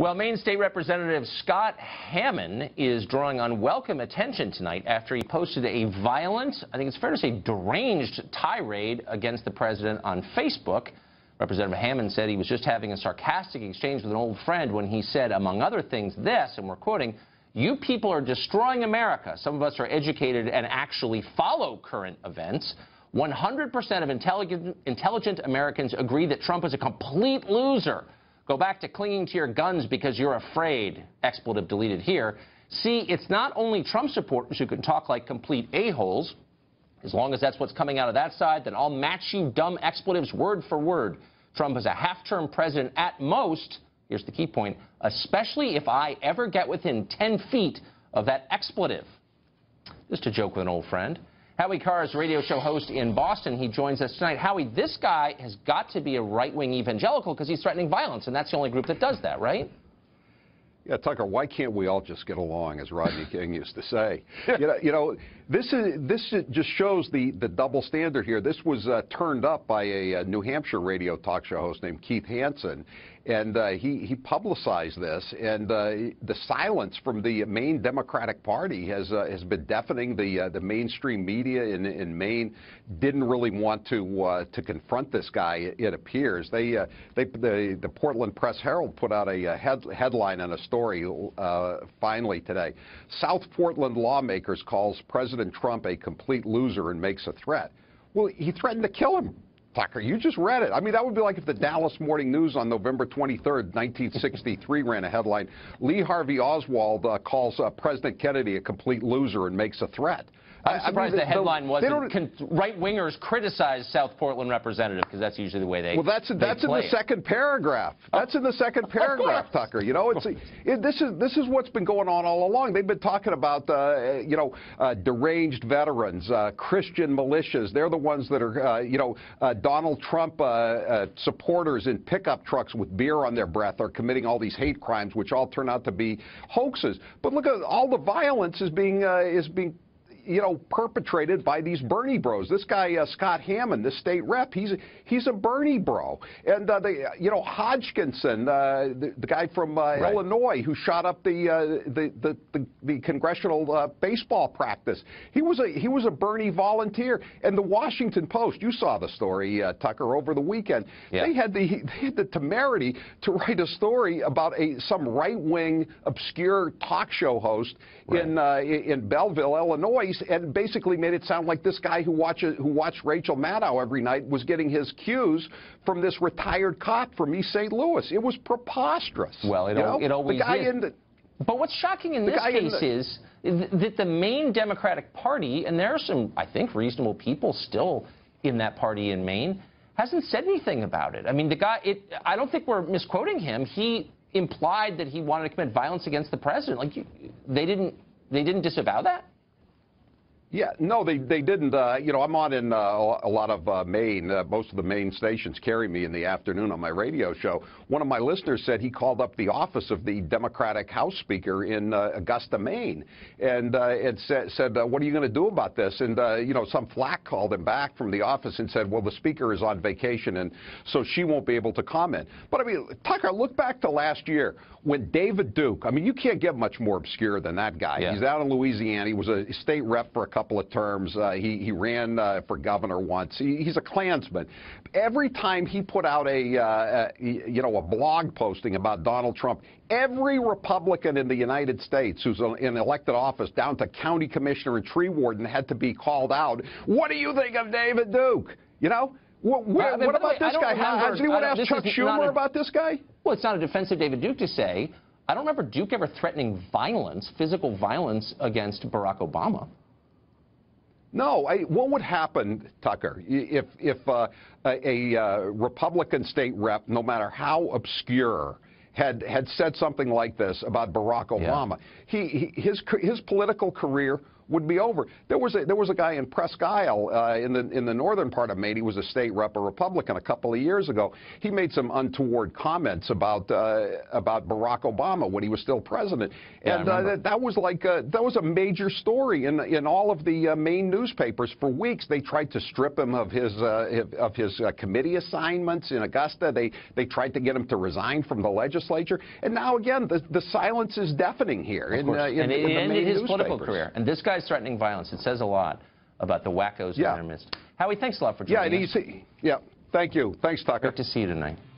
Well, Maine State Representative Scott Hammond is drawing unwelcome attention tonight after he posted a violent, I think it's fair to say deranged tirade against the president on Facebook. Representative Hammond said he was just having a sarcastic exchange with an old friend when he said, among other things, this, and we're quoting, you people are destroying America. Some of us are educated and actually follow current events. 100% of intelligent, intelligent Americans agree that Trump is a complete loser. Go back to clinging to your guns because you're afraid, expletive deleted here. See, it's not only Trump supporters who can talk like complete a-holes. As long as that's what's coming out of that side, then I'll match you dumb expletives word for word. Trump is a half-term president at most. Here's the key point, especially if I ever get within 10 feet of that expletive. Just a joke with an old friend. Howie Carr is radio show host in Boston. He joins us tonight. Howie, this guy has got to be a right-wing evangelical because he's threatening violence, and that's the only group that does that, right? Yeah, Tucker, why can't we all just get along, as Rodney King used to say? You know, you know this, is, this just shows the, the double standard here. This was uh, turned up by a, a, New Hampshire radio talk show host named Keith Hansen, and uh, he, he publicized this. And uh, the silence from the main Democratic Party has, uh, has been deafening. The, uh, the mainstream media in, in Maine didn't really want to, uh, to confront this guy, it appears. They, they, the, the Portland Press Herald put out a head, headline and a story finally today. South Portland lawmakers calls President President Trump a complete loser and makes a threat? Well, he threatened to kill him. Tucker, you just read it. I mean, that would be like if the Dallas Morning News on November 23rd, 1963, ran a headline Lee Harvey Oswald uh, calls uh, President Kennedy a complete loser and makes a threat. I'm surprised I mean, the headline wasn't right wingers criticize South Portland representative because that's usually the way they. Well, that's that's in the it. second paragraph. That's oh, in the second paragraph, Tucker. You know, it's it, this is this is what's been going on all along. They've been talking about uh, you know uh, deranged veterans, uh, Christian militias. They're the ones that are uh, you know uh, Donald Trump uh, uh, supporters in pickup trucks with beer on their breath are committing all these hate crimes, which all turn out to be hoaxes. But look at all the violence is being uh, is being you know, perpetrated by these Bernie bros. This guy, uh, Scott Hammond, the state rep, he's, he's a Bernie bro. And, uh, uh you know, Hodgkinson, uh, the, the, guy from uh, right. Illinois who shot up the, uh, the, the, the, the congressional baseball practice, he was, a, he was a Bernie volunteer. And the Washington Post, you saw the story, Tucker, over the weekend. Yeah. They, had the, they had the temerity to write a story about a, some right wing, obscure talk show host right. in, in Belleville, Illinois and basically made it sound like this guy who watches who watched Rachel Maddow every night was getting his cues from this retired cop from East St. Louis. It was preposterous. Well, it, you know? it always the guy is. In the, but what's shocking in this case in the, is that the main Democratic Party, and there are some, I think, reasonable people still in that party in Maine, hasn't said anything about it. I mean, the guy, it, I don't think we're misquoting him. He implied that he wanted to commit violence against the president. Like, they didn't, they didn't disavow that? Yeah, no, they, they didn't. Uh, you know, I'm on in uh, a lot of uh, Maine. Uh, most of the Maine stations carry me in the afternoon on my radio show. One of my listeners said he called up the office of the Democratic House Speaker in uh, Augusta, Maine, and uh, and sa- said, what are you going to do about this? And, you know, some flack called him back from the office and said, well, the Speaker is on vacation, and so she won't be able to comment. But, I mean, Tucker, look back to last year when David Duke, I mean, you can't get much more obscure than that guy. Yeah. He's out in Louisiana. He was a state rep for a couple of terms. Uh, he, he ran uh, for governor once. He, he's a Klansman. Every time he put out a, uh, a, you know, a blog posting about Donald Trump, every Republican in the United States who's in elected office, down to county commissioner and tree warden, had to be called out. What do you think of David Duke? You know? What, uh, what about way, this guy? Remember, Has anyone asked Chuck Schumer a, about this guy? Well, it's not a defense of David Duke to say. I don't remember Duke ever threatening violence, physical violence, against Barack Obama. No. I, what would happen, Tucker, if, if uh, a, a, uh, Republican state rep, no matter how obscure, had, had said something like this about Barack Obama? Yeah. He, he, his, his political career would be over. There was a, there was a guy in Presque Isle uh, in the in the northern part of Maine. He was a state rep, a Republican, a couple of years ago. He made some untoward comments about uh, about Barack Obama when he was still president, yeah, and uh, that, that, was like a, that was a major story in in all of the uh, Maine newspapers for weeks. They tried to strip him of his uh, of his uh, committee assignments in Augusta. They they tried to get him to resign from the legislature, and now again the the silence is deafening here in, in, and, in the Maine his newspapers. political career. And this guy threatening violence, it says a lot about the wackos yeah. in our midst. Howie, thanks a lot for joining yeah, us. Yeah, yeah. Thank you. Thanks, Tucker. Great to see you tonight.